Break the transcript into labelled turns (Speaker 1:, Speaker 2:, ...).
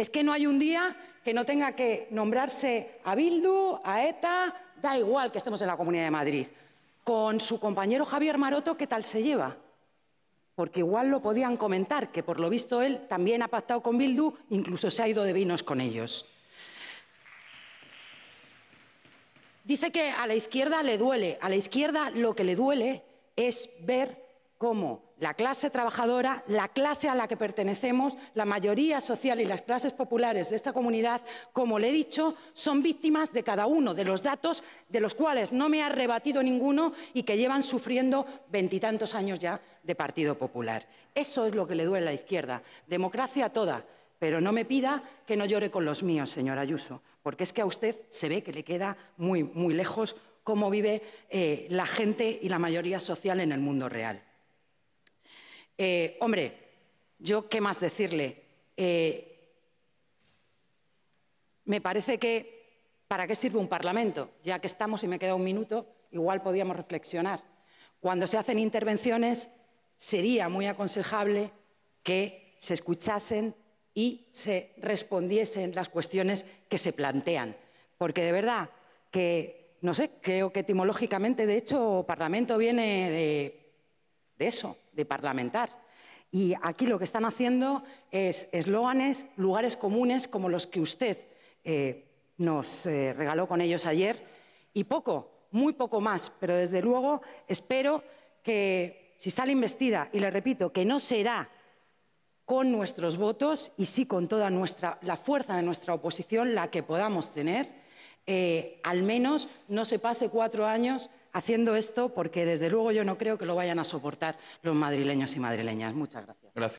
Speaker 1: Es que no hay un día que no tenga que nombrarse a Bildu, a ETA, da igual que estemos en la Comunidad de Madrid. Con su compañero Javier Maroto, ¿qué tal se lleva? Porque igual lo podían comentar, que por lo visto él también ha pactado con Bildu, incluso se ha ido de vinos con ellos. Dice que a la izquierda le duele. A la izquierda lo que le duele es ver como la clase trabajadora, la clase a la que pertenecemos, la mayoría social y las clases populares de esta comunidad, como le he dicho, son víctimas de cada uno de los datos de los cuales no me ha rebatido ninguno y que llevan sufriendo veintitantos años ya de Partido Popular. Eso es lo que le duele a la izquierda. Democracia toda, pero no me pida que no llore con los míos, señora Ayuso, porque es que a usted se ve que le queda muy, muy lejos cómo vive eh, la gente y la mayoría social en el mundo real. Eh, hombre, yo qué más decirle. Eh, me parece que, ¿para qué sirve un Parlamento? Ya que estamos y me queda un minuto, igual podíamos reflexionar. Cuando se hacen intervenciones, sería muy aconsejable que se escuchasen y se respondiesen las cuestiones que se plantean. Porque de verdad que, no sé, creo que etimológicamente, de hecho, Parlamento viene de eso, parlamentar. Y aquí lo que están haciendo es eslóganes, lugares comunes como los que usted eh, nos eh, regaló con ellos ayer y poco, muy poco más, pero desde luego espero que si sale investida, y le repito, que no será con nuestros votos y sí con toda nuestra, la fuerza de nuestra oposición la que podamos tener, eh, al menos no se pase cuatro años haciendo esto porque desde luego yo no creo que lo vayan a soportar los madrileños y madrileñas. Muchas gracias.